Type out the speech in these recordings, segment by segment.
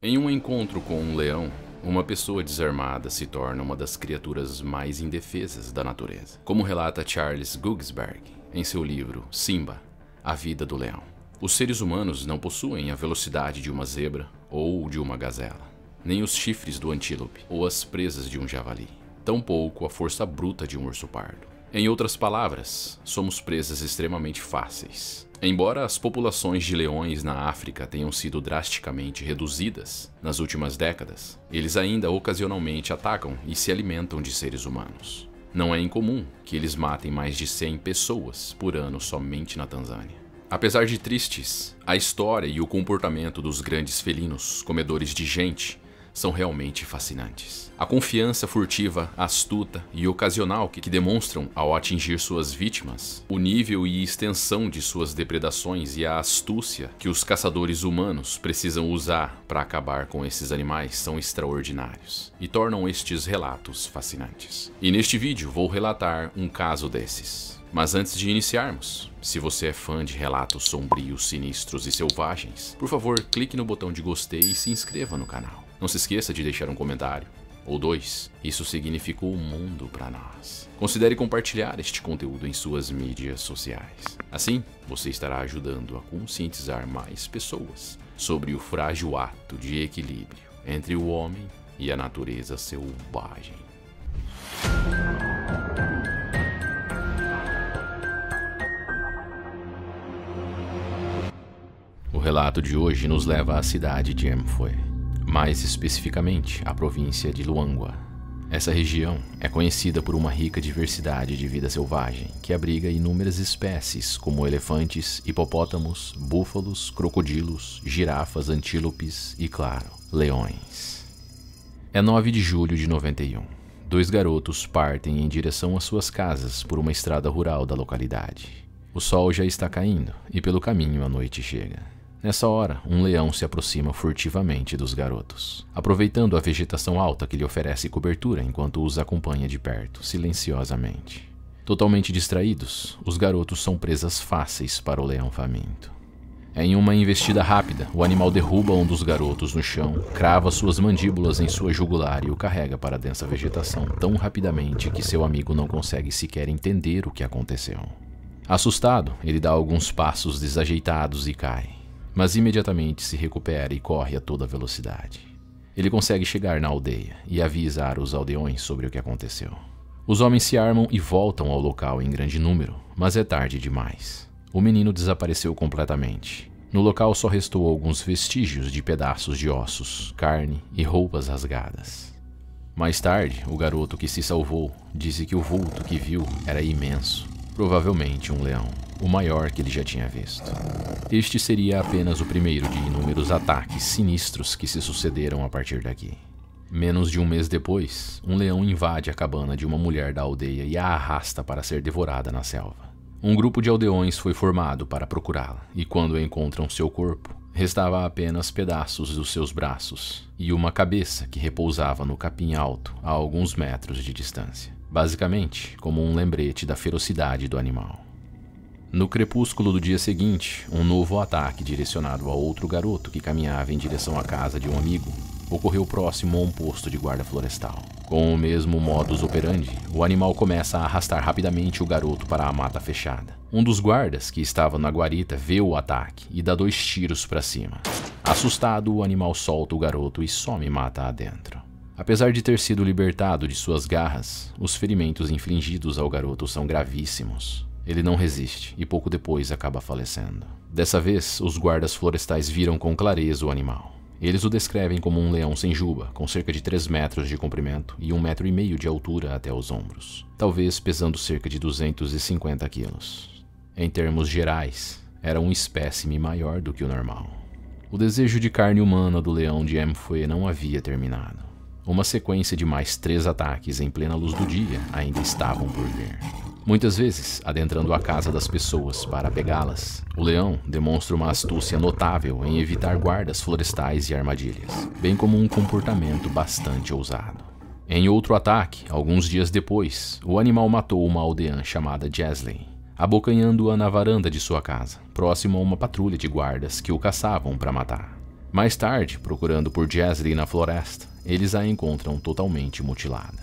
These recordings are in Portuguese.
Em um encontro com um leão, uma pessoa desarmada se torna uma das criaturas mais indefesas da natureza, como relata Charles Gugsberg em seu livro Simba, A Vida do Leão. Os seres humanos não possuem a velocidade de uma zebra ou de uma gazela, nem os chifres do antílope ou as presas de um javali, tampouco a força bruta de um urso pardo. Em outras palavras, somos presas extremamente fáceis. Embora as populações de leões na África tenham sido drasticamente reduzidas nas últimas décadas, eles ainda ocasionalmente atacam e se alimentam de seres humanos. Não é incomum que eles matem mais de 100 pessoas por ano somente na Tanzânia. Apesar de tristes, a história e o comportamento dos grandes felinos comedores de gente são realmente fascinantes. A confiança furtiva, astuta e ocasional que demonstram ao atingir suas vítimas, o nível e extensão de suas depredações e a astúcia que os caçadores humanos precisam usar para acabar com esses animais são extraordinários e tornam estes relatos fascinantes. E neste vídeo vou relatar um caso desses. Mas antes de iniciarmos, se você é fã de relatos sombrios, sinistros e selvagens, por favor clique no botão de gostei e se inscreva no canal. Não se esqueça de deixar um comentário ou dois. Isso significou o mundo para nós. Considere compartilhar este conteúdo em suas mídias sociais. Assim, você estará ajudando a conscientizar mais pessoas sobre o frágil ato de equilíbrio entre o homem e a natureza selvagem. O relato de hoje nos leva à cidade de Emfue, mais especificamente a província de Luangwa. Essa região é conhecida por uma rica diversidade de vida selvagem, que abriga inúmeras espécies como elefantes, hipopótamos, búfalos, crocodilos, girafas, antílopes e, claro, leões. É 9 de julho de 91. Dois garotos partem em direção às suas casas por uma estrada rural da localidade. O sol já está caindo e pelo caminho a noite chega. Nessa hora, um leão se aproxima furtivamente dos garotos, aproveitando a vegetação alta que lhe oferece cobertura enquanto os acompanha de perto, silenciosamente. Totalmente distraídos, os garotos são presas fáceis para o leão faminto. É em uma investida rápida, o animal derruba um dos garotos no chão, crava suas mandíbulas em sua jugular e o carrega para a densa vegetação tão rapidamente que seu amigo não consegue sequer entender o que aconteceu. Assustado, ele dá alguns passos desajeitados e cai mas imediatamente se recupera e corre a toda velocidade. Ele consegue chegar na aldeia e avisar os aldeões sobre o que aconteceu. Os homens se armam e voltam ao local em grande número, mas é tarde demais. O menino desapareceu completamente. No local só restou alguns vestígios de pedaços de ossos, carne e roupas rasgadas. Mais tarde, o garoto que se salvou disse que o vulto que viu era imenso provavelmente um leão, o maior que ele já tinha visto. Este seria apenas o primeiro de inúmeros ataques sinistros que se sucederam a partir daqui. Menos de um mês depois, um leão invade a cabana de uma mulher da aldeia e a arrasta para ser devorada na selva. Um grupo de aldeões foi formado para procurá-la, e quando encontram seu corpo, restava apenas pedaços dos seus braços e uma cabeça que repousava no capim alto a alguns metros de distância basicamente como um lembrete da ferocidade do animal. No crepúsculo do dia seguinte, um novo ataque direcionado a outro garoto que caminhava em direção à casa de um amigo ocorreu próximo a um posto de guarda florestal. Com o mesmo modus operandi, o animal começa a arrastar rapidamente o garoto para a mata fechada. Um dos guardas que estava na guarita vê o ataque e dá dois tiros para cima. Assustado, o animal solta o garoto e some mata adentro. Apesar de ter sido libertado de suas garras, os ferimentos infligidos ao garoto são gravíssimos. Ele não resiste e pouco depois acaba falecendo. Dessa vez, os guardas florestais viram com clareza o animal. Eles o descrevem como um leão sem juba, com cerca de 3 metros de comprimento e 1,5 metro e meio de altura até os ombros, talvez pesando cerca de 250 quilos. Em termos gerais, era um espécime maior do que o normal. O desejo de carne humana do leão de Mfue não havia terminado. Uma sequência de mais três ataques em plena luz do dia ainda estavam por vir. Muitas vezes, adentrando a casa das pessoas para pegá-las, o leão demonstra uma astúcia notável em evitar guardas florestais e armadilhas, bem como um comportamento bastante ousado. Em outro ataque, alguns dias depois, o animal matou uma aldeã chamada Jaslyn, abocanhando-a na varanda de sua casa, próximo a uma patrulha de guardas que o caçavam para matar. Mais tarde, procurando por Jasly na floresta, eles a encontram totalmente mutilada.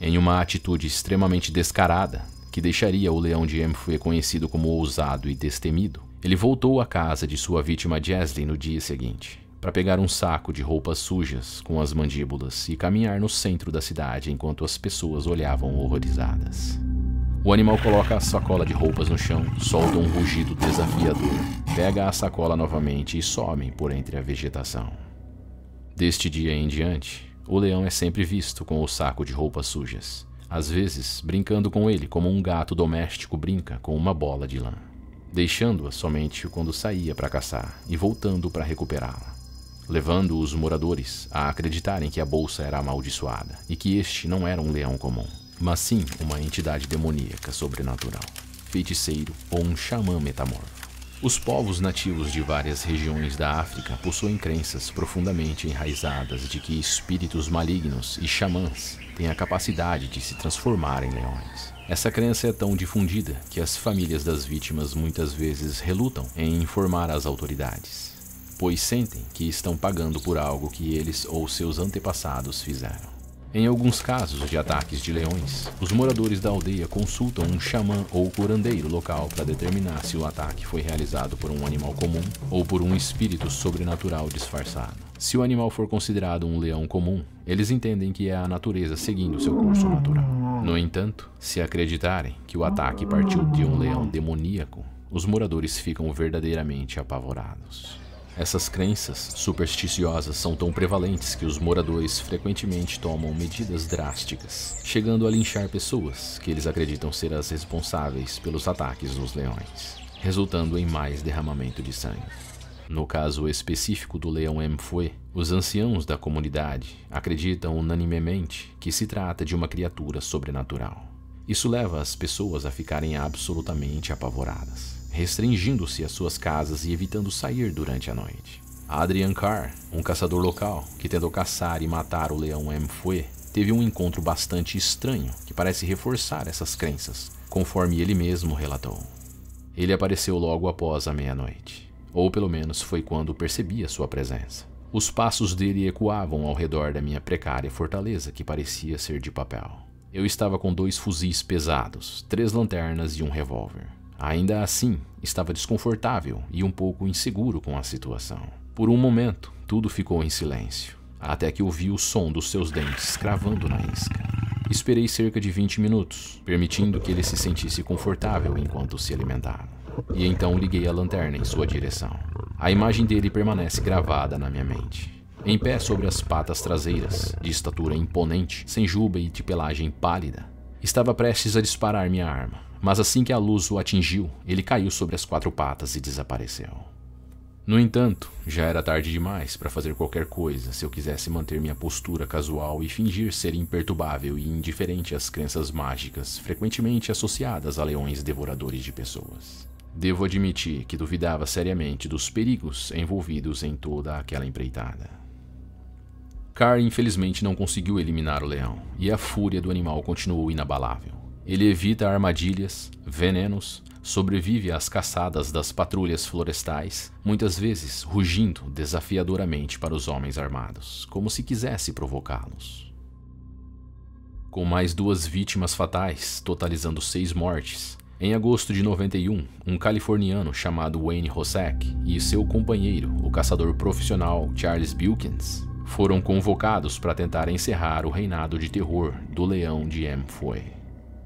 Em uma atitude extremamente descarada, que deixaria o leão de Emfue conhecido como ousado e destemido, ele voltou à casa de sua vítima Jasly no dia seguinte, para pegar um saco de roupas sujas com as mandíbulas e caminhar no centro da cidade enquanto as pessoas olhavam horrorizadas. O animal coloca a sacola de roupas no chão, solta um rugido desafiador, pega a sacola novamente e some por entre a vegetação. Deste dia em diante, o leão é sempre visto com o saco de roupas sujas, às vezes brincando com ele como um gato doméstico brinca com uma bola de lã, deixando-a somente quando saía para caçar e voltando para recuperá-la, levando os moradores a acreditarem que a bolsa era amaldiçoada e que este não era um leão comum mas sim uma entidade demoníaca sobrenatural, feiticeiro ou um xamã metamorfo. Os povos nativos de várias regiões da África possuem crenças profundamente enraizadas de que espíritos malignos e xamãs têm a capacidade de se transformar em leões. Essa crença é tão difundida que as famílias das vítimas muitas vezes relutam em informar as autoridades, pois sentem que estão pagando por algo que eles ou seus antepassados fizeram. Em alguns casos de ataques de leões, os moradores da aldeia consultam um xamã ou curandeiro local para determinar se o ataque foi realizado por um animal comum ou por um espírito sobrenatural disfarçado. Se o animal for considerado um leão comum, eles entendem que é a natureza seguindo seu curso natural. No entanto, se acreditarem que o ataque partiu de um leão demoníaco, os moradores ficam verdadeiramente apavorados. Essas crenças supersticiosas são tão prevalentes que os moradores frequentemente tomam medidas drásticas, chegando a linchar pessoas que eles acreditam ser as responsáveis pelos ataques dos leões, resultando em mais derramamento de sangue. No caso específico do leão Mfue, os anciãos da comunidade acreditam unanimemente que se trata de uma criatura sobrenatural. Isso leva as pessoas a ficarem absolutamente apavoradas restringindo-se às suas casas e evitando sair durante a noite. Adrian Carr, um caçador local que tentou caçar e matar o leão Mfue, teve um encontro bastante estranho que parece reforçar essas crenças, conforme ele mesmo relatou. Ele apareceu logo após a meia-noite, ou pelo menos foi quando percebi a sua presença. Os passos dele ecoavam ao redor da minha precária fortaleza, que parecia ser de papel. Eu estava com dois fuzis pesados, três lanternas e um revólver. Ainda assim, estava desconfortável e um pouco inseguro com a situação. Por um momento, tudo ficou em silêncio, até que ouvi o som dos seus dentes cravando na isca. Esperei cerca de 20 minutos, permitindo que ele se sentisse confortável enquanto se alimentava. E então liguei a lanterna em sua direção. A imagem dele permanece gravada na minha mente. Em pé sobre as patas traseiras, de estatura imponente, sem juba e de pelagem pálida, estava prestes a disparar minha arma, mas assim que a luz o atingiu, ele caiu sobre as quatro patas e desapareceu. No entanto, já era tarde demais para fazer qualquer coisa se eu quisesse manter minha postura casual e fingir ser imperturbável e indiferente às crenças mágicas frequentemente associadas a leões devoradores de pessoas. Devo admitir que duvidava seriamente dos perigos envolvidos em toda aquela empreitada. Carr infelizmente não conseguiu eliminar o leão, e a fúria do animal continuou inabalável. Ele evita armadilhas, venenos, sobrevive às caçadas das patrulhas florestais, muitas vezes rugindo desafiadoramente para os homens armados, como se quisesse provocá-los. Com mais duas vítimas fatais, totalizando seis mortes, em agosto de 91, um californiano chamado Wayne Hossack e seu companheiro, o caçador profissional Charles Bilkins, foram convocados para tentar encerrar o reinado de terror do leão de M. Foy.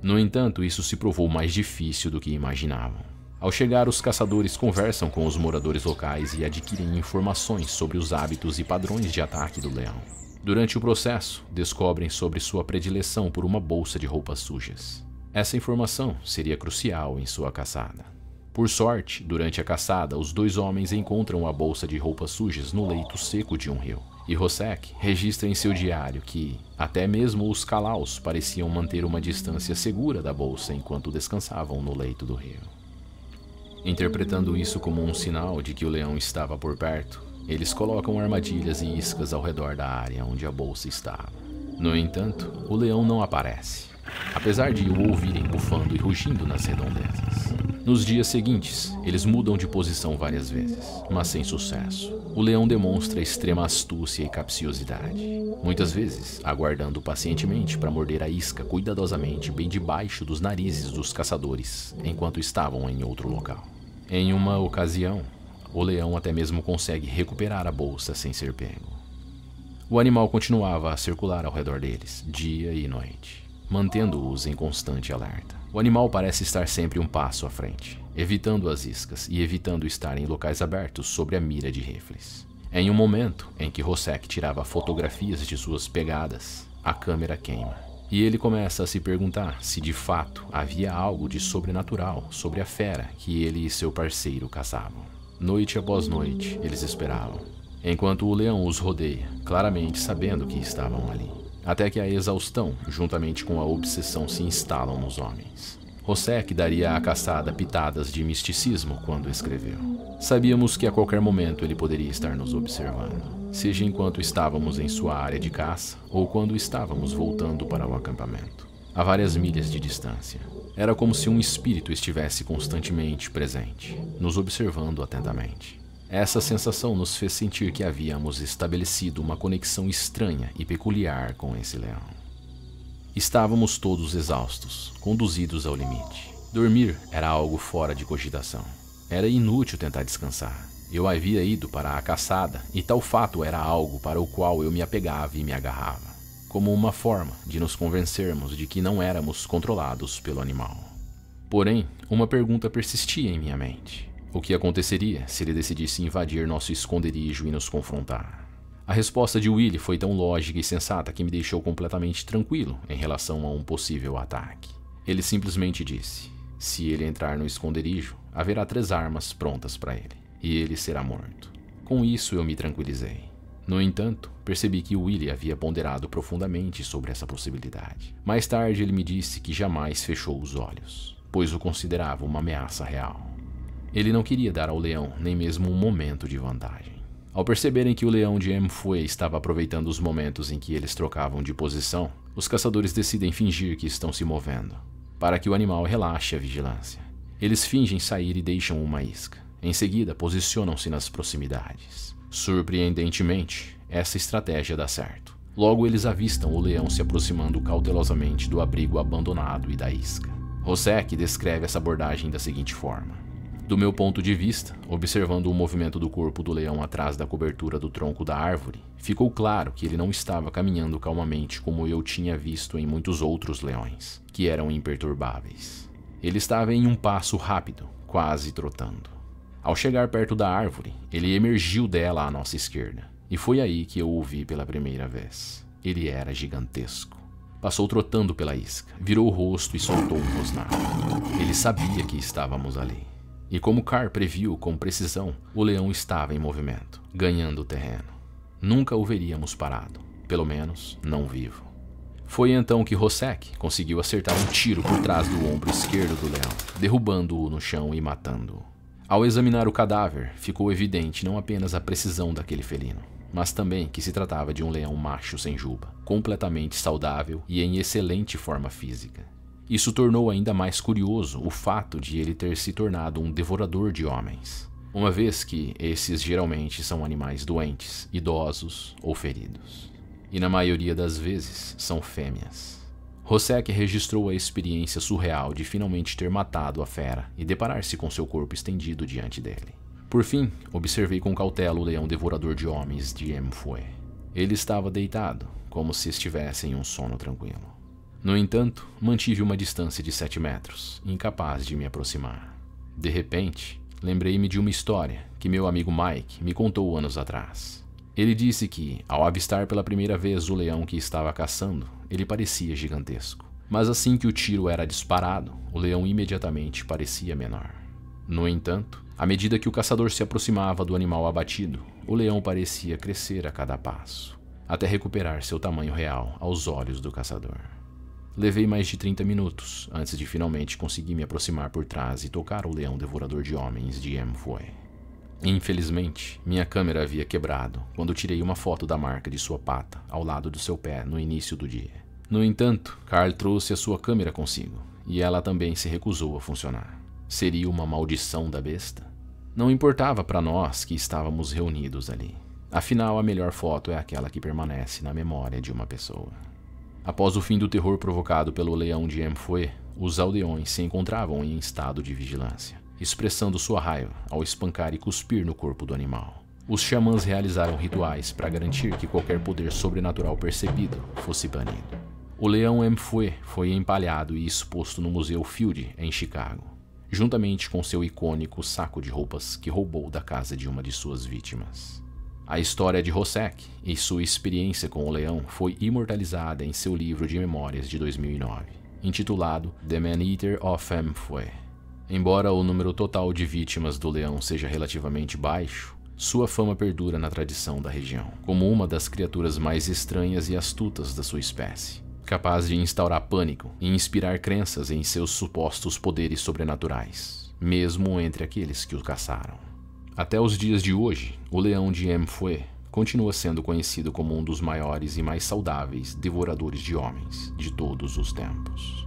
No entanto, isso se provou mais difícil do que imaginavam. Ao chegar, os caçadores conversam com os moradores locais e adquirem informações sobre os hábitos e padrões de ataque do leão. Durante o processo, descobrem sobre sua predileção por uma bolsa de roupas sujas. Essa informação seria crucial em sua caçada. Por sorte, durante a caçada, os dois homens encontram a bolsa de roupas sujas no leito seco de um rio. E Rosek registra em seu diário que até mesmo os calaus pareciam manter uma distância segura da bolsa enquanto descansavam no leito do rio. Interpretando isso como um sinal de que o leão estava por perto, eles colocam armadilhas e iscas ao redor da área onde a bolsa estava. No entanto, o leão não aparece, apesar de o ouvirem bufando e rugindo nas redondezas. Nos dias seguintes, eles mudam de posição várias vezes, mas sem sucesso. O leão demonstra extrema astúcia e capciosidade, muitas vezes aguardando pacientemente para morder a isca cuidadosamente bem debaixo dos narizes dos caçadores enquanto estavam em outro local. Em uma ocasião, o leão até mesmo consegue recuperar a bolsa sem ser pego. O animal continuava a circular ao redor deles, dia e noite, mantendo-os em constante alerta. O animal parece estar sempre um passo à frente, evitando as iscas e evitando estar em locais abertos sobre a mira de rifles. Em um momento em que Rossek tirava fotografias de suas pegadas, a câmera queima. E ele começa a se perguntar se de fato havia algo de sobrenatural sobre a fera que ele e seu parceiro caçavam. Noite após noite, eles esperavam, enquanto o leão os rodeia, claramente sabendo que estavam ali até que a exaustão, juntamente com a obsessão, se instalam nos homens. Rossec daria à caçada pitadas de misticismo quando escreveu. Sabíamos que a qualquer momento ele poderia estar nos observando, seja enquanto estávamos em sua área de caça ou quando estávamos voltando para o acampamento, a várias milhas de distância. Era como se um espírito estivesse constantemente presente, nos observando atentamente. Essa sensação nos fez sentir que havíamos estabelecido uma conexão estranha e peculiar com esse leão. Estávamos todos exaustos, conduzidos ao limite. Dormir era algo fora de cogitação. Era inútil tentar descansar. Eu havia ido para a caçada e tal fato era algo para o qual eu me apegava e me agarrava, como uma forma de nos convencermos de que não éramos controlados pelo animal. Porém, uma pergunta persistia em minha mente. O que aconteceria se ele decidisse invadir nosso esconderijo e nos confrontar? A resposta de Willy foi tão lógica e sensata que me deixou completamente tranquilo em relação a um possível ataque. Ele simplesmente disse: se ele entrar no esconderijo, haverá três armas prontas para ele, e ele será morto. Com isso eu me tranquilizei. No entanto, percebi que Willie havia ponderado profundamente sobre essa possibilidade. Mais tarde, ele me disse que jamais fechou os olhos, pois o considerava uma ameaça real. Ele não queria dar ao leão nem mesmo um momento de vantagem. Ao perceberem que o leão de Mfue estava aproveitando os momentos em que eles trocavam de posição, os caçadores decidem fingir que estão se movendo, para que o animal relaxe a vigilância. Eles fingem sair e deixam uma isca. Em seguida, posicionam-se nas proximidades. Surpreendentemente, essa estratégia dá certo. Logo, eles avistam o leão se aproximando cautelosamente do abrigo abandonado e da isca. Rosek descreve essa abordagem da seguinte forma: do meu ponto de vista, observando o movimento do corpo do leão atrás da cobertura do tronco da árvore, ficou claro que ele não estava caminhando calmamente como eu tinha visto em muitos outros leões, que eram imperturbáveis. Ele estava em um passo rápido, quase trotando. Ao chegar perto da árvore, ele emergiu dela à nossa esquerda, e foi aí que eu o vi pela primeira vez. Ele era gigantesco. Passou trotando pela isca, virou o rosto e soltou um rosnado. Ele sabia que estávamos ali. E como Carr previu com precisão, o leão estava em movimento, ganhando o terreno. Nunca o veríamos parado, pelo menos não vivo. Foi então que Rosek conseguiu acertar um tiro por trás do ombro esquerdo do leão, derrubando-o no chão e matando-o. Ao examinar o cadáver, ficou evidente não apenas a precisão daquele felino, mas também que se tratava de um leão macho sem juba, completamente saudável e em excelente forma física. Isso tornou ainda mais curioso o fato de ele ter se tornado um devorador de homens, uma vez que esses geralmente são animais doentes, idosos ou feridos. E na maioria das vezes são fêmeas. Rosek registrou a experiência surreal de finalmente ter matado a fera e deparar-se com seu corpo estendido diante dele. Por fim, observei com cautela o leão devorador de homens de Mfue. Ele estava deitado, como se estivesse em um sono tranquilo. No entanto, mantive uma distância de 7 metros, incapaz de me aproximar. De repente, lembrei-me de uma história que meu amigo Mike me contou anos atrás. Ele disse que, ao avistar pela primeira vez o leão que estava caçando, ele parecia gigantesco. Mas assim que o tiro era disparado, o leão imediatamente parecia menor. No entanto, à medida que o caçador se aproximava do animal abatido, o leão parecia crescer a cada passo, até recuperar seu tamanho real aos olhos do caçador. Levei mais de 30 minutos antes de finalmente conseguir me aproximar por trás e tocar o leão devorador de homens de Mfoe. Infelizmente, minha câmera havia quebrado quando tirei uma foto da marca de sua pata ao lado do seu pé no início do dia. No entanto, Carl trouxe a sua câmera consigo e ela também se recusou a funcionar. Seria uma maldição da besta? Não importava para nós que estávamos reunidos ali. Afinal, a melhor foto é aquela que permanece na memória de uma pessoa. Após o fim do terror provocado pelo leão de Mfue, os aldeões se encontravam em estado de vigilância, expressando sua raiva ao espancar e cuspir no corpo do animal. Os xamãs realizaram rituais para garantir que qualquer poder sobrenatural percebido fosse banido. O leão Mfue foi empalhado e exposto no Museu Field, em Chicago, juntamente com seu icônico saco de roupas que roubou da casa de uma de suas vítimas. A história de Rosek e sua experiência com o leão foi imortalizada em seu livro de memórias de 2009, intitulado The Man-Eater of Amphoe. Embora o número total de vítimas do leão seja relativamente baixo, sua fama perdura na tradição da região, como uma das criaturas mais estranhas e astutas da sua espécie, capaz de instaurar pânico e inspirar crenças em seus supostos poderes sobrenaturais, mesmo entre aqueles que o caçaram. Até os dias de hoje, o leão de Mfue continua sendo conhecido como um dos maiores e mais saudáveis devoradores de homens de todos os tempos.